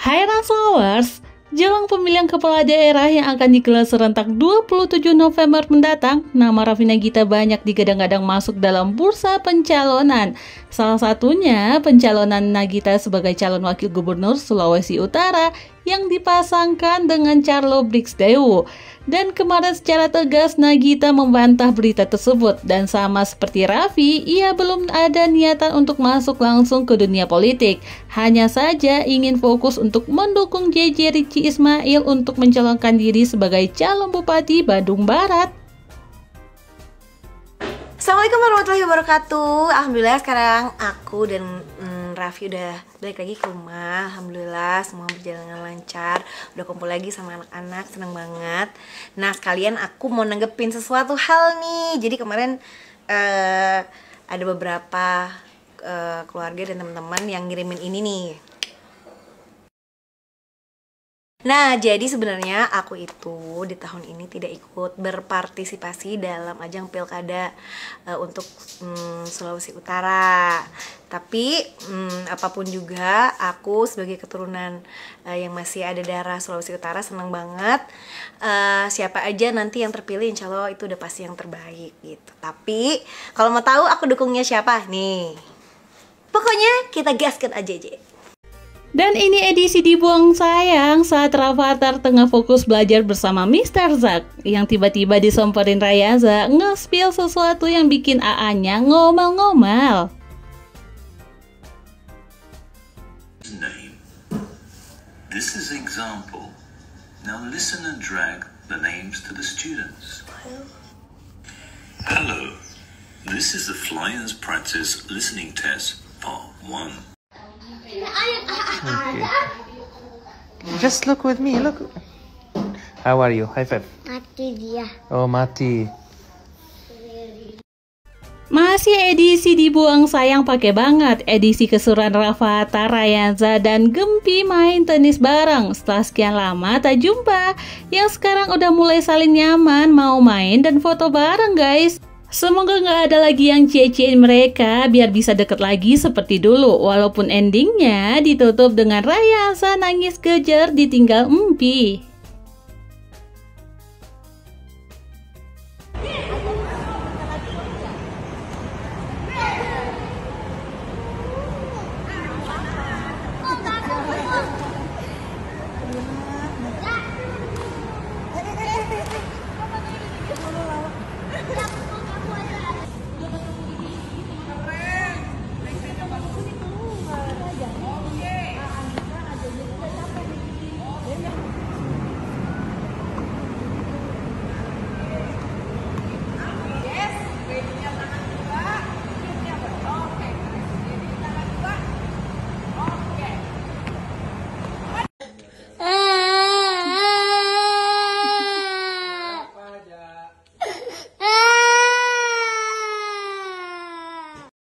Hai Ransowers, jelang pemilihan kepala daerah yang akan digelar serentak 27 November mendatang, nama Rafina Gita banyak digadang-gadang masuk dalam bursa pencalonan. Salah satunya pencalonan Nagita sebagai calon wakil gubernur Sulawesi Utara yang dipasangkan dengan Charlo Dewo Dan kemarin secara tegas Nagita membantah berita tersebut dan sama seperti Raffi, ia belum ada niatan untuk masuk langsung ke dunia politik. Hanya saja ingin fokus untuk mendukung JJ Ricci Ismail untuk mencalonkan diri sebagai calon bupati Badung Barat. Assalamualaikum warahmatullahi wabarakatuh Alhamdulillah sekarang aku dan Raffi udah balik lagi ke rumah Alhamdulillah semua berjalan dengan lancar Udah kumpul lagi sama anak-anak, seneng banget Nah sekalian aku mau nanggepin sesuatu hal nih Jadi kemarin uh, ada beberapa uh, keluarga dan teman-teman yang ngirimin ini nih Nah, jadi sebenarnya aku itu di tahun ini tidak ikut berpartisipasi dalam ajang pilkada uh, untuk um, Sulawesi Utara. Tapi um, apapun juga, aku sebagai keturunan uh, yang masih ada darah Sulawesi Utara senang banget. Uh, siapa aja nanti yang terpilih, insya Allah itu udah pasti yang terbaik gitu. Tapi kalau mau tahu aku dukungnya siapa nih? Pokoknya kita gaskan aja, aja. Dan ini edisi dibuang sayang saat Ravatar tengah fokus belajar bersama Mr. Zack yang tiba-tiba disamperin Rayaza ngespil sesuatu yang bikin AA-nya ngomel-ngomel. This is example. Now listen and drag the names to the students. Hello. This is the Flyers Practice Listening Test Part 1. Okay. Just look with me. Look. How are you? High five. Mati dia. Oh, mati. Masih edisi dibuang sayang pakai banget Edisi kesuruhan Rafa, Tarayanza, dan Gempi main tenis bareng Setelah sekian lama tak jumpa Yang sekarang udah mulai saling nyaman, mau main dan foto bareng guys Semoga nggak ada lagi yang cie-ciein mereka biar bisa deket lagi seperti dulu. Walaupun endingnya ditutup dengan Raya Asa nangis kejar ditinggal Empi.